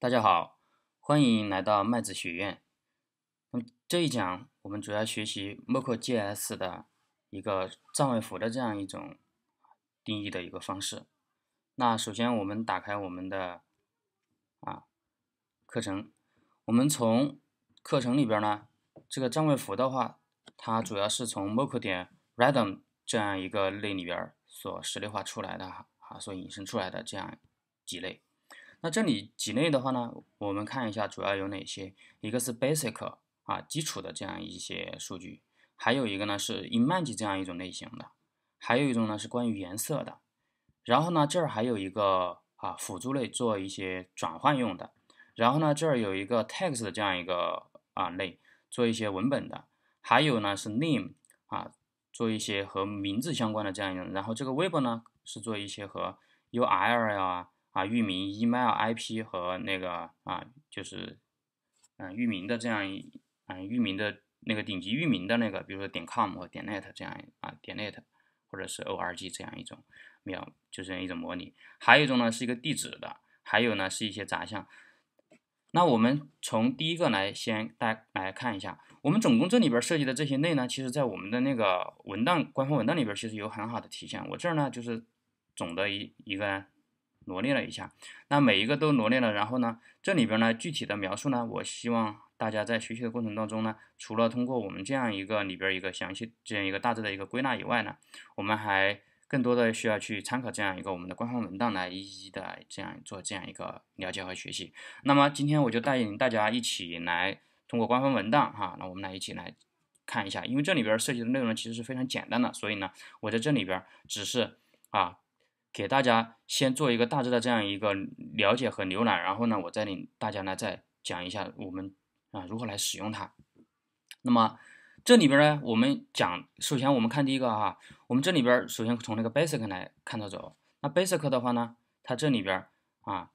大家好，欢迎来到麦子学院。那么这一讲我们主要学习 Mock JS 的一个占位符的这样一种定义的一个方式。那首先我们打开我们的啊课程，我们从课程里边呢，这个占位符的话，它主要是从 Mock 点 Random 这样一个类里边所实例化出来的哈，哈所引申出来的这样几类。那这里几类的话呢，我们看一下主要有哪些。一个是 basic 啊基础的这样一些数据，还有一个呢是 image 这样一种类型的，还有一种呢是关于颜色的。然后呢这儿还有一个啊辅助类做一些转换用的。然后呢这儿有一个 text 的这样一个啊类做一些文本的，还有呢是 name 啊做一些和名字相关的这样一种。然后这个 web 呢是做一些和 URL 啊。啊，域名、email、IP 和那个啊，就是嗯，域名的这样一嗯，域名的那个顶级域名的那个，比如说点 com 和点 net 这样啊，点 net 或者是 org 这样一种，秒就是一种模拟。还有一种呢是一个地址的，还有呢是一些杂项。那我们从第一个来先大家来看一下，我们总共这里边涉及的这些类呢，其实在我们的那个文档官方文档里边其实有很好的体现。我这儿呢就是总的一一个。罗列了一下，那每一个都罗列了，然后呢，这里边呢具体的描述呢，我希望大家在学习的过程当中呢，除了通过我们这样一个里边一个详细这样一个大致的一个归纳以外呢，我们还更多的需要去参考这样一个我们的官方文档来一一的这样做这样一个了解和学习。那么今天我就带领大家一起来通过官方文档哈，那我们来一起来看一下，因为这里边涉及的内容其实是非常简单的，所以呢，我在这里边只是啊。给大家先做一个大致的这样一个了解和浏览，然后呢，我再领大家呢再讲一下我们啊如何来使用它。那么这里边呢，我们讲，首先我们看第一个啊，我们这里边首先从那个 basic 来看着走。那 basic 的话呢，它这里边啊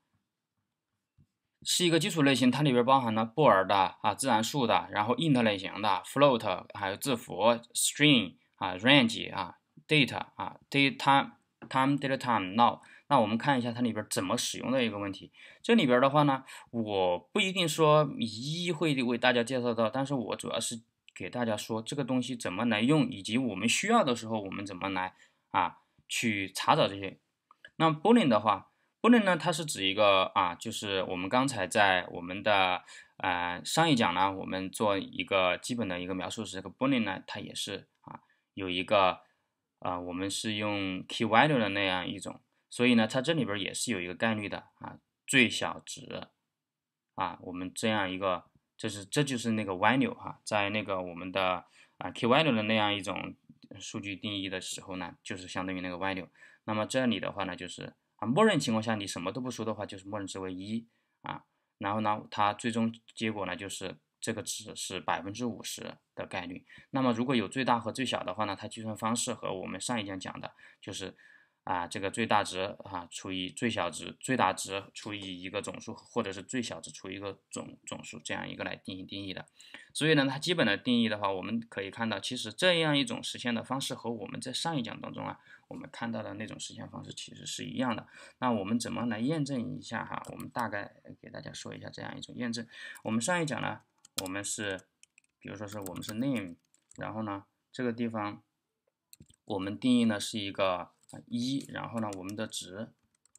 是一个基础类型，它里边包含了布尔的啊、自然数的，然后 int 类型的 float，还有字符 string 啊、range 啊、date 啊、datetime。Time data time now，那我们看一下它里边怎么使用的一个问题。这里边的话呢，我不一定说一一会为大家介绍到，但是我主要是给大家说这个东西怎么来用，以及我们需要的时候我们怎么来啊去查找这些。那 Boolean 的话，Boolean 呢它是指一个啊，就是我们刚才在我们的呃上一讲呢，我们做一个基本的一个描述时，这个 Boolean 呢它也是啊有一个。啊，我们是用 key value 的那样一种，所以呢，它这里边也是有一个概率的啊，最小值啊，我们这样一个，这是这就是那个 value 哈，在那个我们的啊 key value 的那样一种数据定义的时候呢，就是相当于那个 value，那么这里的话呢，就是啊，默认情况下你什么都不输的话，就是默认值为一啊，然后呢，它最终结果呢就是。这个值是百分之五十的概率。那么如果有最大和最小的话呢？它计算方式和我们上一讲讲的就是啊，这个最大值啊除以最小值，最大值除以一个总数，或者是最小值除以一个总总数，这样一个来定义定义的。所以呢，它基本的定义的话，我们可以看到，其实这样一种实现的方式和我们在上一讲当中啊，我们看到的那种实现方式其实是一样的。那我们怎么来验证一下哈？我们大概给大家说一下这样一种验证。我们上一讲呢。我们是，比如说是我们是 name，然后呢，这个地方我们定义呢是一个一，然后呢，我们的值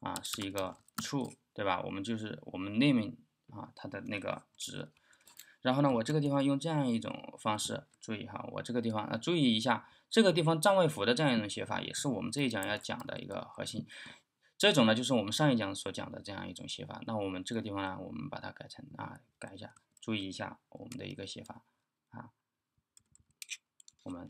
啊是一个处，对吧？我们就是我们 name 啊它的那个值，然后呢，我这个地方用这样一种方式，注意哈，我这个地方啊，注意一下，这个地方占位符的这样一种写法也是我们这一讲要讲的一个核心，这种呢就是我们上一讲所讲的这样一种写法，那我们这个地方呢，我们把它改成啊改一下。注意一下我们的一个写法啊，我们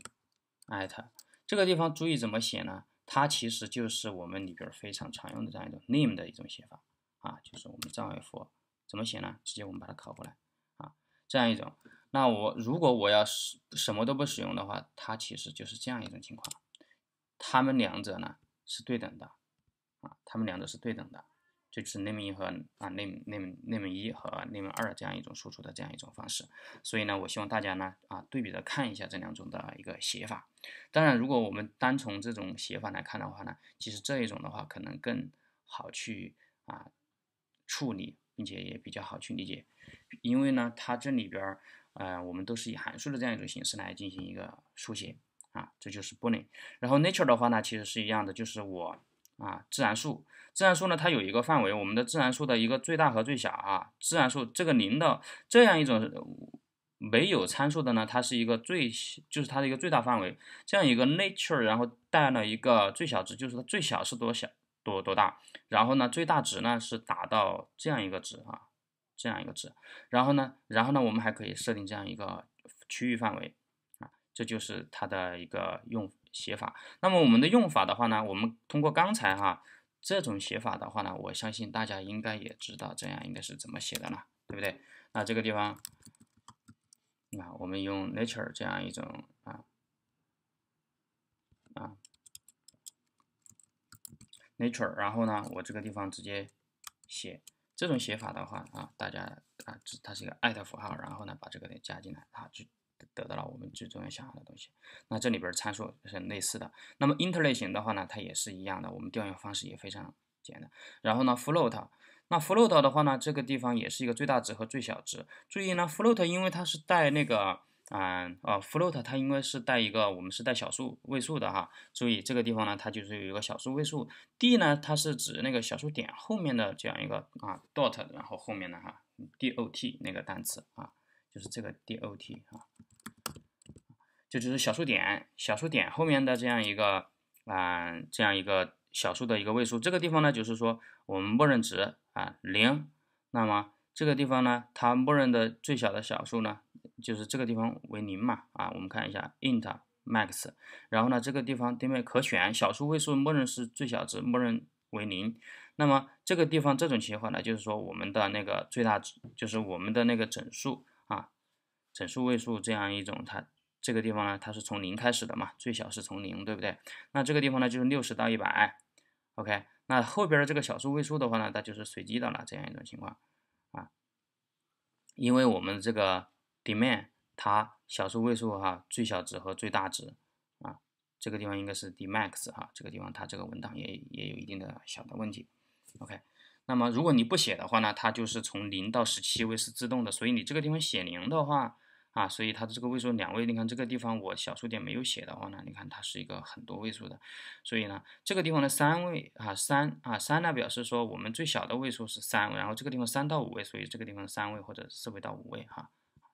艾特这个地方注意怎么写呢？它其实就是我们里边非常常用的这样一种 name 的一种写法啊，就是我们障碍符怎么写呢？直接我们把它拷过来啊，这样一种。那我如果我要使什么都不使用的话，它其实就是这样一种情况，它们两者呢是对等的啊，它们两者是对等的。这就是 name 一和啊 name name name 一和 name 二这样一种输出的这样一种方式，所以呢，我希望大家呢啊对比着看一下这两种的一个写法。当然，如果我们单从这种写法来看的话呢，其实这一种的话可能更好去啊处理，并且也比较好去理解，因为呢，它这里边呃我们都是以函数的这样一种形式来进行一个书写啊，这就是 booling。然后 nature 的话呢，其实是一样的，就是我。啊，自然数，自然数呢，它有一个范围，我们的自然数的一个最大和最小啊，自然数这个零的这样一种没有参数的呢，它是一个最就是它的一个最大范围，这样一个 nature，然后带了一个最小值，就是它最小是多小多多大，然后呢最大值呢是达到这样一个值啊，这样一个值，然后呢，然后呢我们还可以设定这样一个区域范围啊，这就是它的一个用。写法，那么我们的用法的话呢，我们通过刚才哈这种写法的话呢，我相信大家应该也知道这样应该是怎么写的了，对不对？那这个地方，啊，我们用 nature 这样一种啊啊 nature，然后呢，我这个地方直接写这种写法的话啊，大家啊，这它是一个符号，然后呢，把这个得加进来啊就。得到了我们最重要想要的东西。那这里边参数是类似的。那么 int 类型的话呢，它也是一样的，我们调用方式也非常简单。然后呢 float，那 float 的话呢，这个地方也是一个最大值和最小值。注意呢 float，因为它是带那个，嗯啊 float，它应该是带一个，我们是带小数位数的哈。注意这个地方呢，它就是有一个小数位数。d 呢，它是指那个小数点后面的这样一个啊 dot，然后后面的哈 dot 那个单词啊。就是这个 dot 啊，这就是小数点，小数点后面的这样一个啊，这样一个小数的一个位数。这个地方呢，就是说我们默认值啊零。那么这个地方呢，它默认的最小的小数呢，就是这个地方为零嘛啊。我们看一下 int max，然后呢，这个地方对面可选小数位数，默认是最小值，默认为零。那么这个地方这种情况呢，就是说我们的那个最大，就是我们的那个整数。啊，整数位数这样一种，它这个地方呢，它是从零开始的嘛，最小是从零，对不对？那这个地方呢，就是六十到一百，OK。那后边的这个小数位数的话呢，它就是随机的了，这样一种情况啊。因为我们这个 d e m a n d 它小数位数哈，最小值和最大值啊，这个地方应该是 d m a x 哈，这个地方它这个文档也也有一定的小的问题，OK。那么如果你不写的话呢，它就是从零到十七位是自动的，所以你这个地方写零的话啊，所以它的这个位数两位。你看这个地方我小数点没有写的话呢，你看它是一个很多位数的。所以呢，这个地方的三位啊三啊三，呢表示说我们最小的位数是三，然后这个地方三到五位，所以这个地方三位或者四位到五位哈，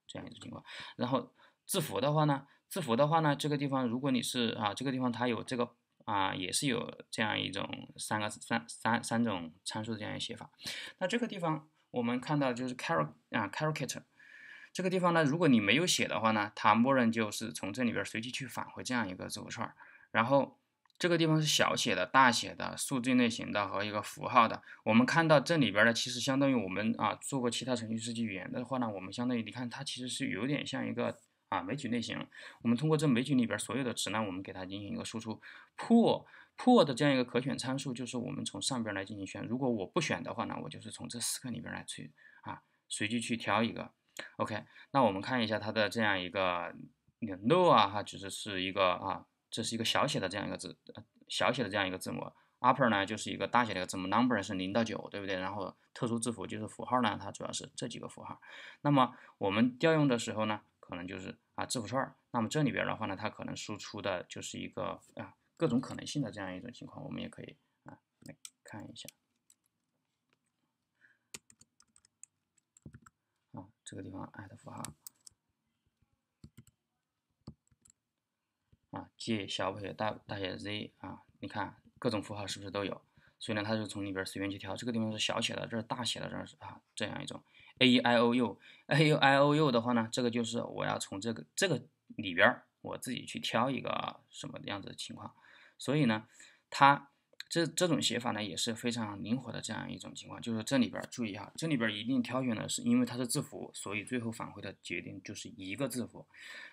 这样一种情况。然后字符的话呢，字符的话呢，这个地方如果你是啊，这个地方它有这个。啊，也是有这样一种三个三三三种参数的这样一写法。那这个地方我们看到就是 char 啊 c a r a c t r 这个地方呢，如果你没有写的话呢，它默认就是从这里边随机去返回这样一个字符串。然后这个地方是小写的、大写的、数字类型的和一个符号的。我们看到这里边呢，其实相当于我们啊做过其他程序设计语言的话呢，我们相当于你看它其实是有点像一个。啊，枚举类型，我们通过这枚举里边所有的值呢，我们给它进行一个输出。p o l l p o l l 的这样一个可选参数，就是我们从上边来进行选。如果我不选的话呢，我就是从这四个里边来去啊随机去挑一个。OK，那我们看一下它的这样一个 n o 啊，哈，就是是一个啊，这是一个小写的这样一个字，小写的这样一个字母。upper 呢就是一个大写的一个字母。number 是零到九，对不对？然后特殊字符就是符号呢，它主要是这几个符号。那么我们调用的时候呢？可能就是啊，字符串。那么这里边的话呢，它可能输出的就是一个啊，各种可能性的这样一种情况。我们也可以啊，来看一下。啊，这个地方 at 符号啊，g 小写大大写 Z 啊，你看各种符号是不是都有？所以呢，它就从里边随便去挑。这个地方是小写的，这是大写的，这是啊，这样一种。a e i o u a u i o u 的话呢，这个就是我要从这个这个里边我自己去挑一个什么样子的情况，所以呢，它。这这种写法呢也是非常灵活的这样一种情况，就是这里边注意哈，这里边一定挑选的是因为它是字符，所以最后返回的决定就是一个字符，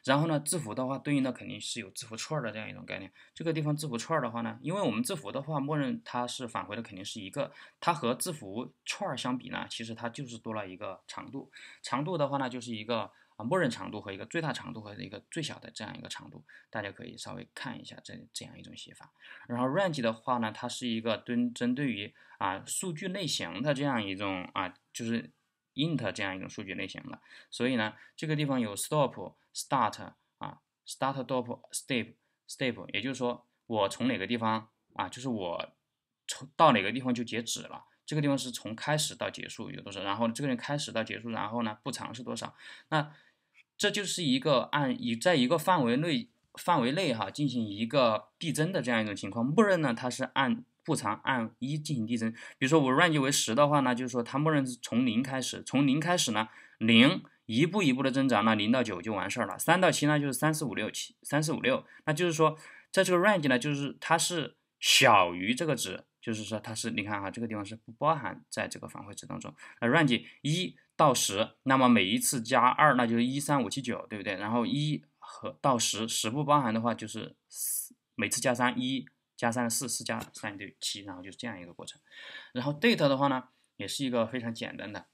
然后呢，字符的话对应的肯定是有字符串的这样一种概念。这个地方字符串的话呢，因为我们字符的话默认它是返回的肯定是一个，它和字符串相比呢，其实它就是多了一个长度，长度的话呢就是一个。啊，默认长度和一个最大长度和一个最小的这样一个长度，大家可以稍微看一下这这样一种写法。然后 range 的话呢，它是一个针针对于啊数据类型的这样一种啊，就是 int 这样一种数据类型的。所以呢，这个地方有 stop start 啊 start stop step step，也就是说我从哪个地方啊，就是我从到哪个地方就截止了。这个地方是从开始到结束有多少，然后这个人开始到结束，然后呢步长是多少？那这就是一个按以在一个范围内范围内哈进行一个递增的这样一种情况。默认呢，它是按步长按一进行递增。比如说我 range 为十的话呢，就是说它默认是从零开始，从零开始呢，零一步一步的增长，那零到九就完事儿了。三到七呢，就是三四五六七三四五六，那就是说在这个 range 呢，就是它是小于这个值，就是说它是你看哈，这个地方是不包含在这个返回值当中。那 range 一。到十，那么每一次加二，那就是一三五七九，对不对？然后一和到十，十不包含的话，就是每次加三，一加三四四加三对七，然后就是这样一个过程。然后 date 的话呢，也是一个非常简单的，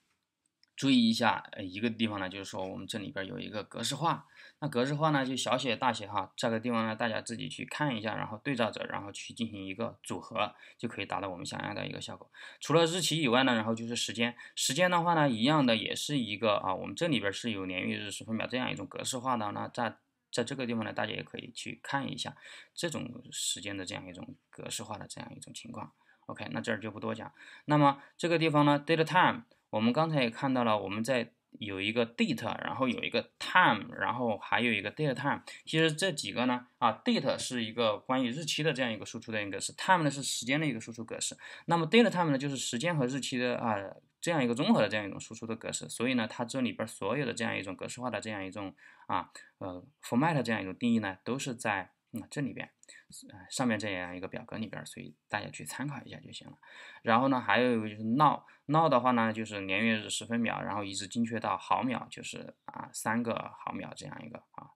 注意一下呃一个地方呢，就是说我们这里边有一个格式化。那格式化呢，就小写大写哈，这个地方呢，大家自己去看一下，然后对照着，然后去进行一个组合，就可以达到我们想要的一个效果。除了日期以外呢，然后就是时间，时间的话呢，一样的也是一个啊，我们这里边是有年月日时分秒这样一种格式化的，那在在这个地方呢，大家也可以去看一下这种时间的这样一种格式化的这样一种情况。OK，那这儿就不多讲。那么这个地方呢，date time，我们刚才也看到了，我们在有一个 date，然后有一个 time，然后还有一个 date time。其实这几个呢，啊 date 是一个关于日期的这样一个输出的一个是 time 呢是时间的一个输出格式，那么 date time 呢就是时间和日期的啊这样一个综合的这样一种输出的格式。所以呢，它这里边所有的这样一种格式化的这样一种啊呃 format 这样一种定义呢，都是在这里边，上面这样一个表格里边，所以大家去参考一下就行了。然后呢，还有一个就是闹闹的话呢，就是年月日时分秒，然后一直精确到毫秒，就是啊三个毫秒这样一个啊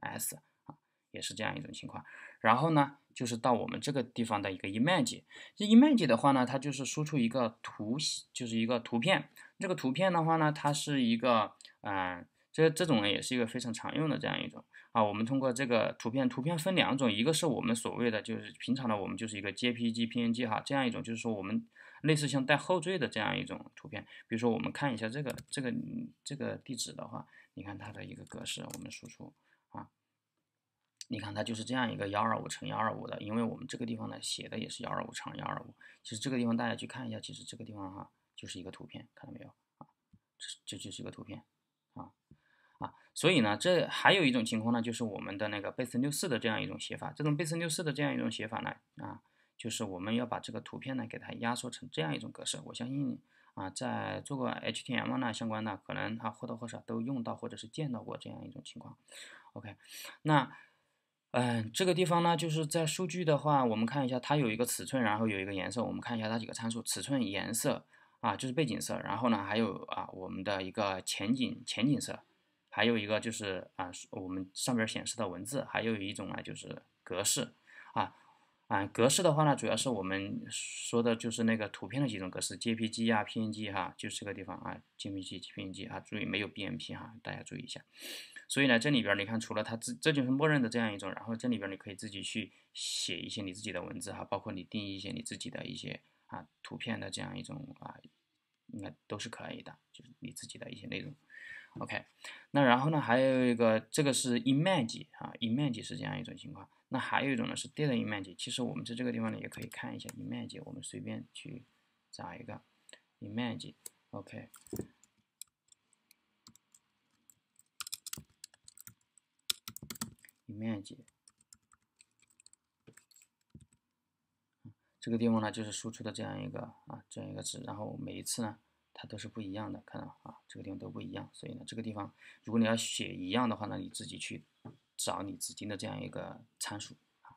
s 啊，也是这样一种情况。然后呢，就是到我们这个地方的一个 image，这 image 的话呢，它就是输出一个图，就是一个图片。这个图片的话呢，它是一个嗯，这这种呢也是一个非常常用的这样一种。啊，我们通过这个图片，图片分两种，一个是我们所谓的，就是平常的，我们就是一个 JPG、PNG 哈，这样一种，就是说我们类似像带后缀的这样一种图片。比如说我们看一下这个，这个，这个地址的话，你看它的一个格式，我们输出啊，你看它就是这样一个幺二五乘幺二五的，因为我们这个地方呢写的也是幺二五乘幺二五。其实这个地方大家去看一下，其实这个地方哈就是一个图片，看到没有啊？这这就是一个图片。所以呢，这还有一种情况呢，就是我们的那个贝森六四6 4的这样一种写法。这种贝森六四6 4的这样一种写法呢，啊，就是我们要把这个图片呢给它压缩成这样一种格式。我相信啊，在做过 HTML 呢相关的，可能他或多或少都用到或者是见到过这样一种情况。OK，那嗯，这个地方呢，就是在数据的话，我们看一下它有一个尺寸，然后有一个颜色。我们看一下它几个参数：尺寸、颜色啊，就是背景色，然后呢还有啊我们的一个前景前景色。还有一个就是啊，我们上边显示的文字，还有一种啊就是格式，啊啊格式的话呢，主要是我们说的就是那个图片的几种格式，JPG 啊、PNG 哈，就这个地方啊，JPG、PNG 啊，注意没有 BMP 哈，大家注意一下。所以呢，这里边你看，除了它自，这就是默认的这样一种，然后这里边你可以自己去写一些你自己的文字哈，包括你定义一些你自己的一些啊图片的这样一种啊，应该都是可以的，就是你自己的一些内容。OK，那然后呢，还有一个，这个是 image 啊，image 是这样一种情况。那还有一种呢是 data image，其实我们在这个地方呢也可以看一下 image，我们随便去找一个 image，OK，image，这个地方呢就是输出的这样一个啊这样一个值，然后每一次呢。它都是不一样的，看到啊，这个地方都不一样，所以呢，这个地方如果你要写一样的话呢，你自己去找你指定的这样一个参数啊。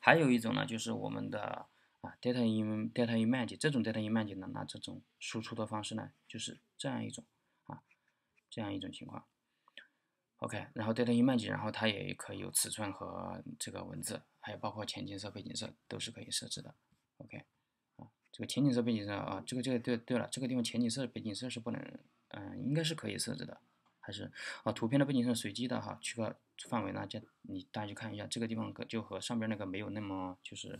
还有一种呢，就是我们的啊，data in data i m a g e 这种 data i m a g e 呢，那这种输出的方式呢，就是这样一种啊，这样一种情况。OK，然后 data image，然后它也可以有尺寸和这个文字，还有包括前景色、背景色都是可以设置的。OK。这个前景色背景色啊，这个这个对对了，这个地方前景色背景色是不能，嗯，应该是可以设置的，还是啊，图片的背景色随机的哈，取个范围呢，就你大家去看一下，这个地方就和上边那个没有那么就是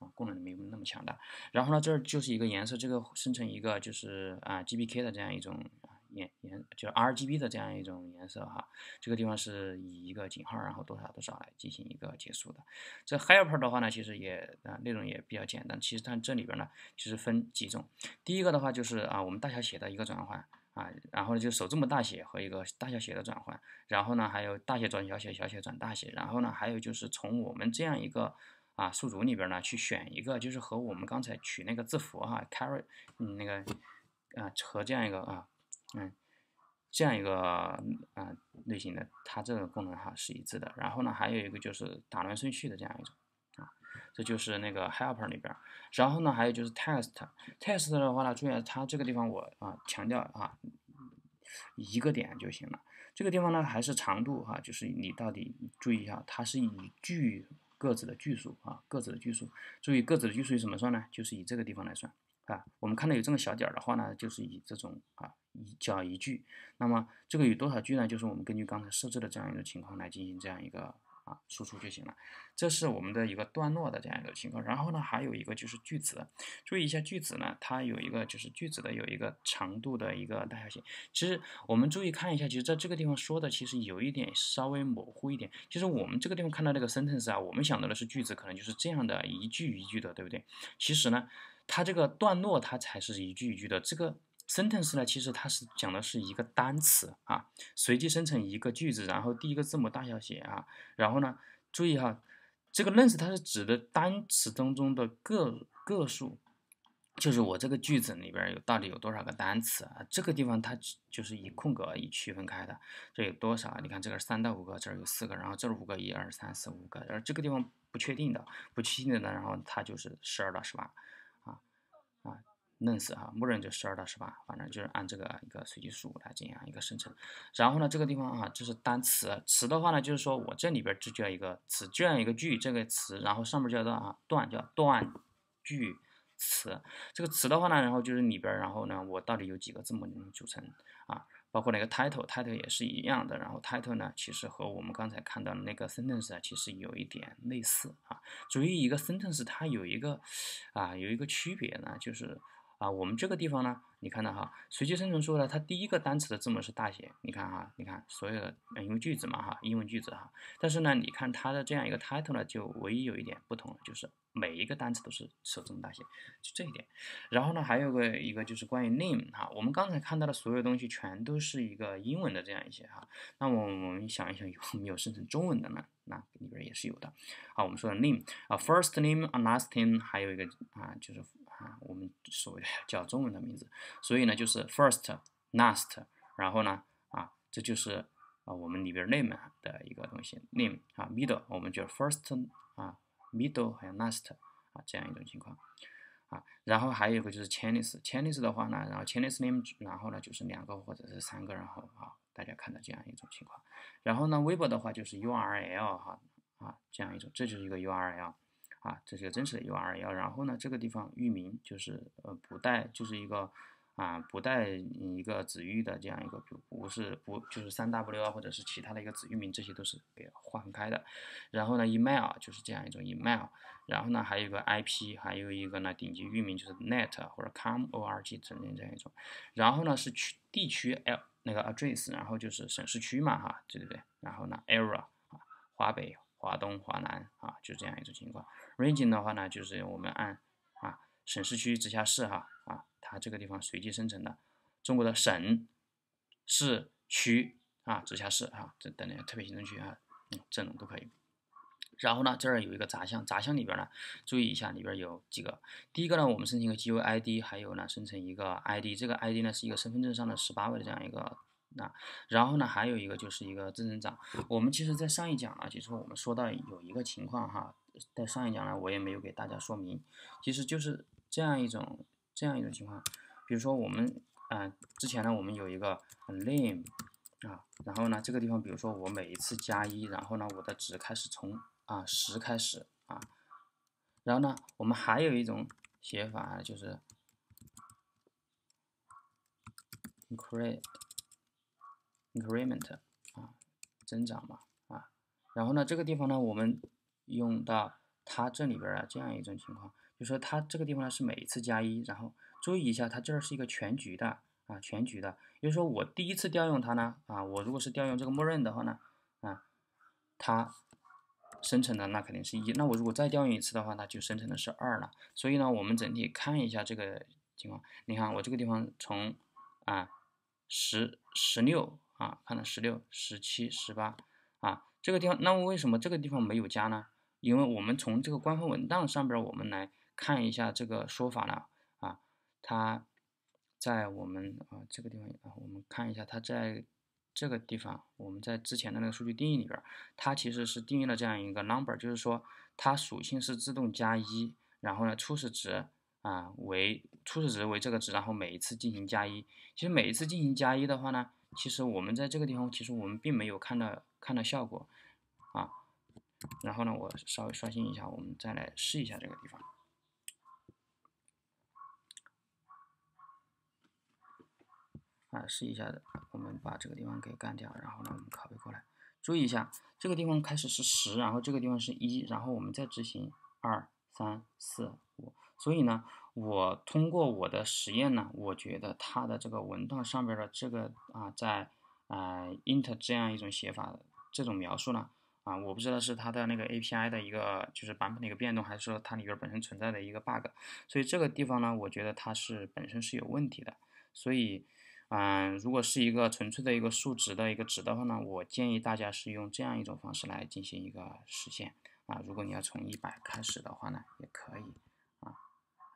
啊，功能没有那么强大。然后呢，这儿就是一个颜色，这个生成一个就是啊，G B K 的这样一种。颜颜就是 R G B 的这样一种颜色哈，这个地方是以一个井号，然后多少多少来进行一个结束的。这 helper 的话呢，其实也啊内容也比较简单，其实它这里边呢其实分几种，第一个的话就是啊我们大小写的一个转换啊，然后呢就首字母大写和一个大小写的转换，然后呢还有大写转小写、小写转大写，然后呢还有就是从我们这样一个啊数组里边呢去选一个，就是和我们刚才取那个字符哈 carry，嗯那个啊和这样一个啊。嗯，这样一个啊类型的，它这种功能哈是一致的。然后呢，还有一个就是打乱顺序的这样一种啊，这就是那个 helper 里边。然后呢，还有就是 test test 的话呢，注意它这个地方我啊强调啊一个点就行了。这个地方呢还是长度哈，就是你到底注意一下，它是以句个子的句数啊，个子的句数。注意个子的句数怎么算呢？就是以这个地方来算啊。我们看到有这么小点儿的话呢，就是以这种啊。一叫一句，那么这个有多少句呢？就是我们根据刚才设置的这样一个情况来进行这样一个啊输出就行了。这是我们的一个段落的这样一个情况。然后呢，还有一个就是句子，注意一下句子呢，它有一个就是句子的有一个长度的一个大小写。其实我们注意看一下，其实在这个地方说的其实有一点稍微模糊一点。其实我们这个地方看到这个 sentence 啊，我们想到的是句子，可能就是这样的一句一句的，对不对？其实呢，它这个段落它才是一句一句的这个。Sentence 呢？其实它是讲的是一个单词啊，随机生成一个句子，然后第一个字母大小写啊，然后呢，注意哈，这个 length 它是指的单词当中的个个数，就是我这个句子里边有到底有多少个单词啊？这个地方它就是以空格以区分开的，这有多少？你看这个三到五个，这儿有四个，然后这儿五个，一二三四五个，然后这个地方不确定的，不确定的，呢，然后它就是十二到十八，啊啊。n length 啊！默认就十二到十八，反正就是按这个一个随机数来进行一个生成。然后呢，这个地方啊，就是单词词的话呢，就是说我这里边需叫一个词，这样一个句，这个词，然后上面叫做啊，段叫段句词。这个词的话呢，然后就是里边，然后呢，我到底有几个字母能组成啊？包括那个 title，title 也是一样的。然后 title 呢，其实和我们刚才看到的那个 sentence 啊，其实有一点类似啊。注意一个 sentence 它有一个啊有一个区别呢，就是。啊，我们这个地方呢，你看到哈，随机生成出来，它第一个单词的字母是大写。你看哈，你看所有的，因为句子嘛哈，英文句子哈。但是呢，你看它的这样一个 title 呢，就唯一有一点不同就是每一个单词都是首字母大写，就这一点。然后呢，还有个一个就是关于 name 哈，我们刚才看到的所有东西全都是一个英文的这样一些哈。那我们想一想有没有生成中文的呢？那里边也是有的。好，我们说的 name 啊，first name，last name，还有一个啊，就是。啊，我们所谓的叫中文的名字，所以呢就是 first, last，然后呢啊，这就是啊我们里边 name 的一个东西，name 啊 middle，我们就 first 啊 middle 还有 last 啊这样一种情况，啊，然后还有一个就是 Chinese，Chinese 的话呢，然后 Chinese name，然后呢就是两个或者是三个，然后啊大家看到这样一种情况，然后呢微博的话就是 URL 哈啊这样一种，这就是一个 URL。啊，这是个真实的 URL。然后呢，这个地方域名就是呃不带，就是一个啊不带一个子域的这样一个，不是不就是 3W 啊或者是其他的一个子域名，这些都是给划分开的。然后呢，email 就是这样一种 email。然后呢，还有一个 IP，还有一个呢顶级域名就是 net 或者 com、org 等等这样一种。然后呢是区地区 L 那个 address，然后就是省市区嘛哈，对对对。然后呢 e r a 啊华北。华东、华南啊，就这样一种情况。region 的话呢，就是我们按啊省、市、区、直辖市哈啊，它这个地方随机生成的。中国的省、市、区啊、直辖市啊，这等等特别行政区啊，嗯，这种都可以。然后呢，这儿有一个杂项，杂项里边呢，注意一下里边有几个。第一个呢，我们申请一个 GUID，还有呢生成一个 ID。这个 ID 呢是一个身份证上的十八位的这样一个。那然后呢，还有一个就是一个自增长。我们其实，在上一讲啊，其实我们说到有一个情况哈，在上一讲呢，我也没有给大家说明，其实就是这样一种这样一种情况。比如说我们啊，之前呢，我们有一个 name 啊，然后呢，这个地方，比如说我每一次加一，然后呢，我的值开始从啊十开始啊，然后呢，我们还有一种写法就是 c r e a t e increment 啊，增长嘛啊，然后呢，这个地方呢，我们用到它这里边啊，这样一种情况，就是说它这个地方呢是每一次加一，然后注意一下，它这儿是一个全局的啊，全局的，也就是说我第一次调用它呢啊，我如果是调用这个默认的话呢啊，它生成的那肯定是一，那我如果再调用一次的话，那就生成的是二了，所以呢，我们整体看一下这个情况，你看我这个地方从啊十十六。啊，看到十六、十七、十八啊，这个地方，那么为什么这个地方没有加呢？因为我们从这个官方文档上边，我们来看一下这个说法呢，啊。它在我们啊这个地方啊，我们看一下它在这个地方，我们在之前的那个数据定义里边，它其实是定义了这样一个 number，就是说它属性是自动加一，然后呢初始值啊为初始值为这个值，然后每一次进行加一。其实每一次进行加一的话呢。其实我们在这个地方，其实我们并没有看到看到效果啊。然后呢，我稍微刷新一下，我们再来试一下这个地方。啊，试一下的，我们把这个地方给干掉。然后呢，我们拷贝过来，注意一下，这个地方开始是十，然后这个地方是一，然后我们再执行二、三、四、五。所以呢。我通过我的实验呢，我觉得它的这个文档上边的这个啊，在啊 int 这样一种写法，这种描述呢，啊，我不知道是它的那个 API 的一个就是版本的一个变动，还是说它里边本身存在的一个 bug，所以这个地方呢，我觉得它是本身是有问题的。所以，嗯，如果是一个纯粹的一个数值的一个值的话呢，我建议大家是用这样一种方式来进行一个实现啊。如果你要从一百开始的话呢，也可以。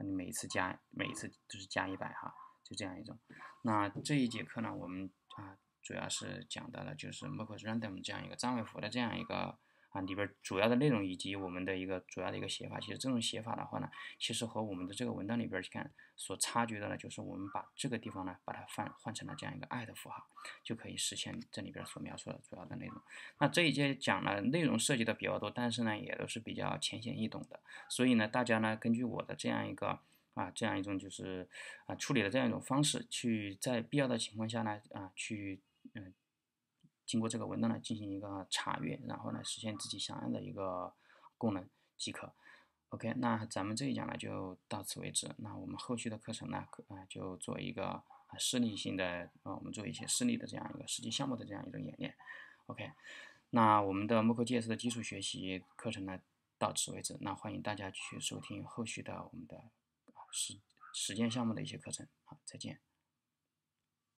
你每次加，每次都是加一百哈，就这样一种。那这一节课呢，我们啊，主要是讲到了就是 `mock random` 这样一个张位符的这样一个。啊，里边主要的内容以及我们的一个主要的一个写法，其实这种写法的话呢，其实和我们的这个文档里边去看所差距的呢，就是我们把这个地方呢，把它换换成了这样一个爱的符号，就可以实现这里边所描述的主要的内容。那这一节讲了内容涉及的比较多，但是呢，也都是比较浅显易懂的。所以呢，大家呢，根据我的这样一个啊，这样一种就是啊处理的这样一种方式，去在必要的情况下呢，啊，去嗯。经过这个文档呢，进行一个查阅，然后呢，实现自己想要的一个功能即可。OK，那咱们这一讲呢就到此为止。那我们后续的课程呢，啊，就做一个啊，示例性的啊，我们做一些示例的这样一个实际项目的这样一种演练。OK，那我们的 m y s q 的基础学习课程呢到此为止。那欢迎大家去收听后续的我们的啊实实践项目的一些课程。好，再见。